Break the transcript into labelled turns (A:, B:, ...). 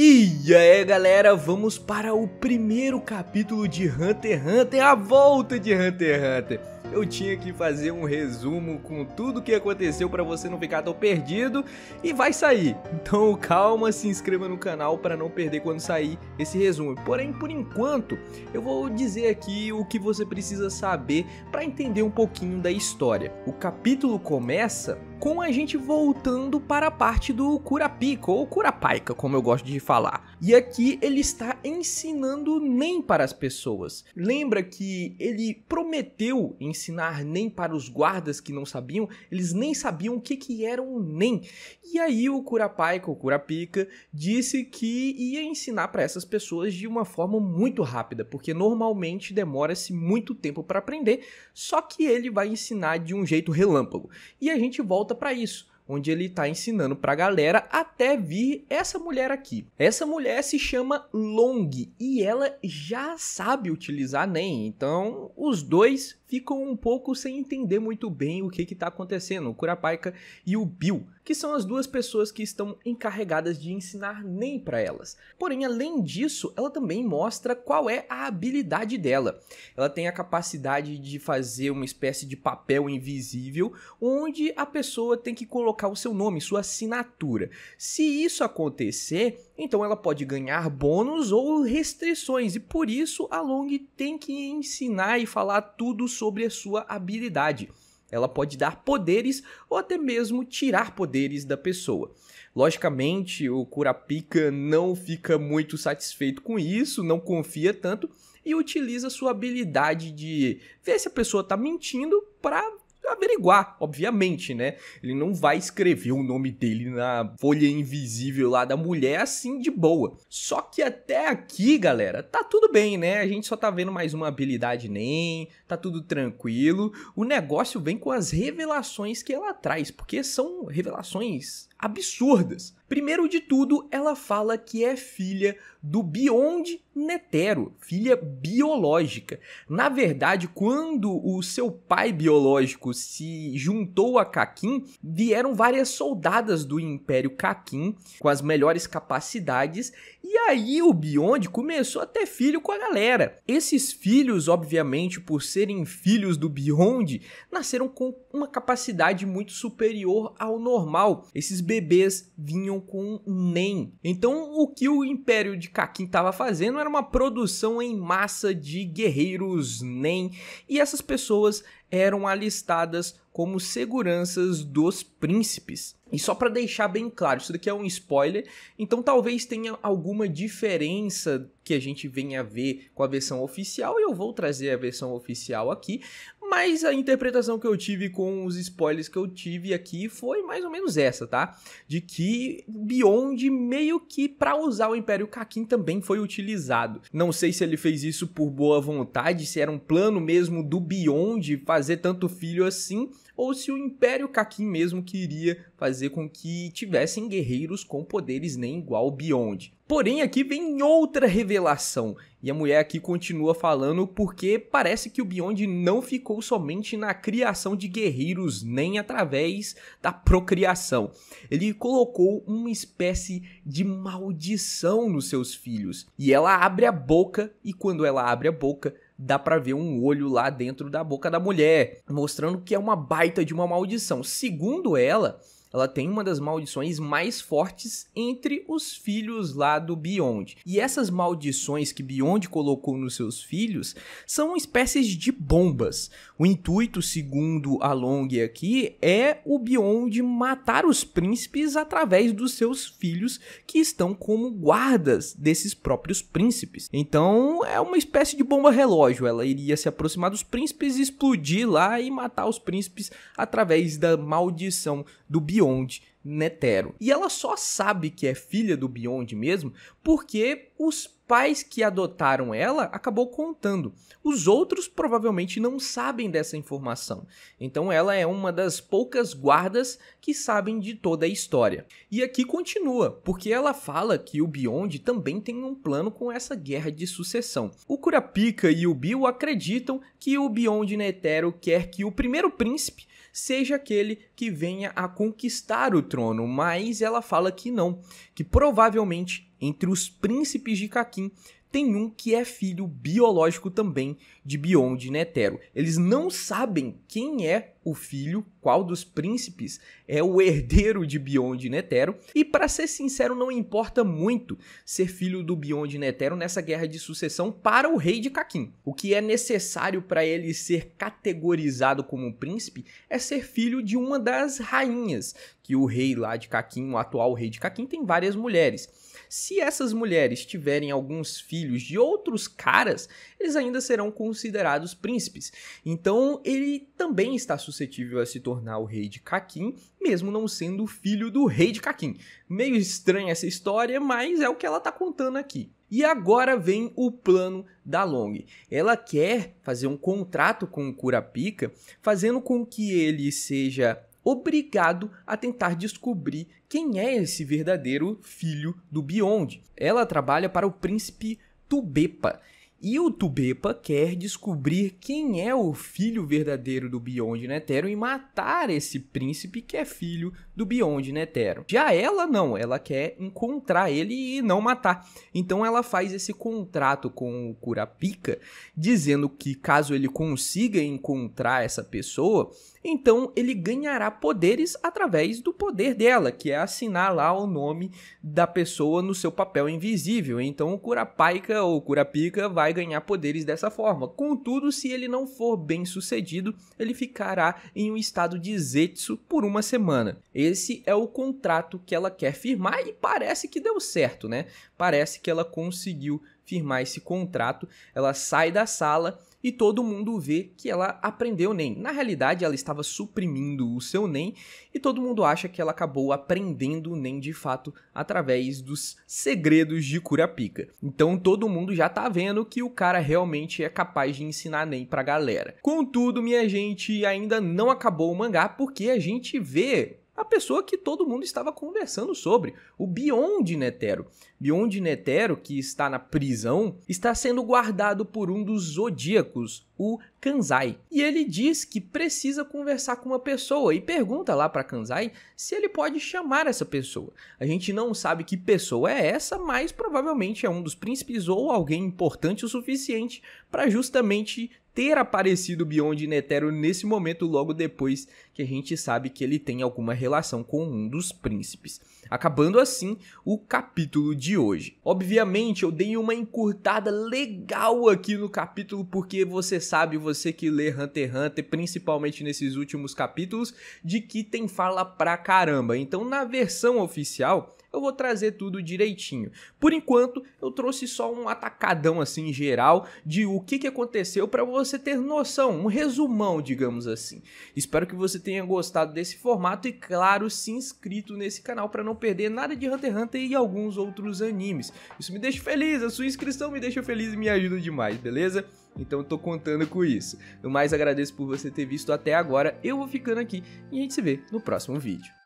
A: E aí galera, vamos para o primeiro capítulo de Hunter x Hunter, a volta de Hunter x Hunter. Eu tinha que fazer um resumo com tudo que aconteceu para você não ficar tão perdido e vai sair. Então calma, se inscreva no canal para não perder quando sair esse resumo. Porém, por enquanto, eu vou dizer aqui o que você precisa saber para entender um pouquinho da história. O capítulo começa com a gente voltando para a parte do Curapica, ou Curapaica, como eu gosto de falar. E aqui ele está ensinando NEM para as pessoas. Lembra que ele prometeu ensinar NEM para os guardas que não sabiam? Eles nem sabiam o que, que era um NEM. E aí o Curapaica, ou Curapica, disse que ia ensinar para essas pessoas de uma forma muito rápida, porque normalmente demora-se muito tempo para aprender, só que ele vai ensinar de um jeito relâmpago. E a gente volta volta para isso onde ele tá ensinando pra galera até vir essa mulher aqui. Essa mulher se chama Long e ela já sabe utilizar NEM, então os dois ficam um pouco sem entender muito bem o que que tá acontecendo, o Kurapaika e o Bill, que são as duas pessoas que estão encarregadas de ensinar NEM para elas. Porém, além disso, ela também mostra qual é a habilidade dela. Ela tem a capacidade de fazer uma espécie de papel invisível, onde a pessoa tem que colocar colocar o seu nome, sua assinatura. Se isso acontecer, então ela pode ganhar bônus ou restrições, e por isso a Long tem que ensinar e falar tudo sobre a sua habilidade. Ela pode dar poderes ou até mesmo tirar poderes da pessoa. Logicamente, o Kurapika não fica muito satisfeito com isso, não confia tanto e utiliza sua habilidade de ver se a pessoa está mentindo para averiguar, obviamente, né? Ele não vai escrever o nome dele na folha invisível lá da mulher assim de boa. Só que até aqui, galera, tá tudo bem, né? A gente só tá vendo mais uma habilidade nem, tá tudo tranquilo. O negócio vem com as revelações que ela traz, porque são revelações absurdas. Primeiro de tudo, ela fala que é filha do Beyond Netero, filha biológica. Na verdade, quando o seu pai biológico se juntou a Kakin, vieram várias soldadas do Império Kakin com as melhores capacidades, e aí o Beyond começou a ter filho com a galera. Esses filhos, obviamente, por serem filhos do Beyond, nasceram com uma capacidade muito superior ao normal. Esses bebês vinham com NEM. Então, o que o Império de Kakin estava fazendo era uma produção em massa de guerreiros NEM, e essas pessoas eram alistadas como seguranças dos príncipes. E só para deixar bem claro, isso daqui é um spoiler, então talvez tenha alguma diferença que a gente venha ver com a versão oficial, e eu vou trazer a versão oficial aqui, mas a interpretação que eu tive com os spoilers que eu tive aqui foi mais ou menos essa, tá? De que Beyond meio que para usar o Império Kakin também foi utilizado. Não sei se ele fez isso por boa vontade, se era um plano mesmo do Beyond fazer tanto filho assim, ou se o Império Kakin mesmo queria fazer com que tivessem guerreiros com poderes nem igual Beyond. Porém, aqui vem outra revelação, e a mulher aqui continua falando porque parece que o Beyond não ficou somente na criação de guerreiros, nem através da procriação. Ele colocou uma espécie de maldição nos seus filhos, e ela abre a boca, e quando ela abre a boca, dá para ver um olho lá dentro da boca da mulher, mostrando que é uma baita de uma maldição. Segundo ela, ela tem uma das maldições mais fortes entre os filhos lá do Beyond. E essas maldições que Beyond colocou nos seus filhos são espécies de bombas. O intuito, segundo a Long aqui, é o Beyond matar os príncipes através dos seus filhos que estão como guardas desses próprios príncipes. Então é uma espécie de bomba relógio. Ela iria se aproximar dos príncipes, explodir lá e matar os príncipes através da maldição do Beyond Beyond Netero. E ela só sabe que é filha do Beyond mesmo porque os pais que adotaram ela acabou contando. Os outros provavelmente não sabem dessa informação. Então ela é uma das poucas guardas que sabem de toda a história. E aqui continua, porque ela fala que o Beyond também tem um plano com essa guerra de sucessão. O Kurapika e o Bill acreditam que o Beyond Netero quer que o primeiro príncipe seja aquele que venha a conquistar o trono, mas ela fala que não, que provavelmente entre os príncipes de Caquim tem um que é filho biológico também de Beyond Netero. Né, Eles não sabem quem é o filho, qual dos príncipes é o herdeiro de Beyond Netero, né, e para ser sincero, não importa muito ser filho do Beyond Netero né, nessa guerra de sucessão para o rei de Kakin. O que é necessário para ele ser categorizado como príncipe é ser filho de uma das rainhas, que o rei lá de Kakin, o atual rei de Kakin, tem várias mulheres. Se essas mulheres tiverem alguns filhos filhos de outros caras, eles ainda serão considerados príncipes. Então ele também está suscetível a se tornar o rei de Caquim, mesmo não sendo filho do rei de Caquim. Meio estranha essa história, mas é o que ela está contando aqui. E agora vem o plano da Long. Ela quer fazer um contrato com o Kurapika, fazendo com que ele seja obrigado a tentar descobrir quem é esse verdadeiro filho do Beyond. Ela trabalha para o príncipe Tubepa. E o Tubepa quer descobrir quem é o filho verdadeiro do Beyond Netero e matar esse príncipe que é filho do Beyond Netero. Já ela não, ela quer encontrar ele e não matar. Então ela faz esse contrato com o Kurapika, dizendo que caso ele consiga encontrar essa pessoa, então ele ganhará poderes através do poder dela, que é assinar lá o nome da pessoa no seu papel invisível. Então o curapaica ou Curapica vai ganhar poderes dessa forma. Contudo, se ele não for bem sucedido, ele ficará em um estado de Zetsu por uma semana. Esse é o contrato que ela quer firmar e parece que deu certo, né? Parece que ela conseguiu firmar esse contrato. Ela sai da sala e todo mundo vê que ela aprendeu NEM. Na realidade, ela estava suprimindo o seu NEM e todo mundo acha que ela acabou aprendendo o NEM de fato através dos segredos de Curapica. Então todo mundo já tá vendo que o cara realmente é capaz de ensinar NEM pra galera. Contudo, minha gente, ainda não acabou o mangá porque a gente vê a pessoa que todo mundo estava conversando sobre, o Beyond Netero. Beyond Netero, que está na prisão, está sendo guardado por um dos zodíacos, o Kanzai. E ele diz que precisa conversar com uma pessoa e pergunta lá para Kanzai se ele pode chamar essa pessoa. A gente não sabe que pessoa é essa, mas provavelmente é um dos príncipes ou alguém importante o suficiente para justamente ter aparecido Beyond Netero nesse momento logo depois que a gente sabe que ele tem alguma relação com um dos príncipes. Acabando assim o capítulo de hoje. Obviamente eu dei uma encurtada legal aqui no capítulo porque vocês sabe, você que lê Hunter x Hunter, principalmente nesses últimos capítulos, de que tem fala pra caramba. Então, na versão oficial, eu vou trazer tudo direitinho. Por enquanto, eu trouxe só um atacadão assim geral de o que, que aconteceu para você ter noção, um resumão, digamos assim. Espero que você tenha gostado desse formato e, claro, se inscrito nesse canal para não perder nada de Hunter x Hunter e alguns outros animes. Isso me deixa feliz, a sua inscrição me deixa feliz e me ajuda demais, beleza? Então eu tô contando com isso. Eu mais, agradeço por você ter visto até agora. Eu vou ficando aqui e a gente se vê no próximo vídeo.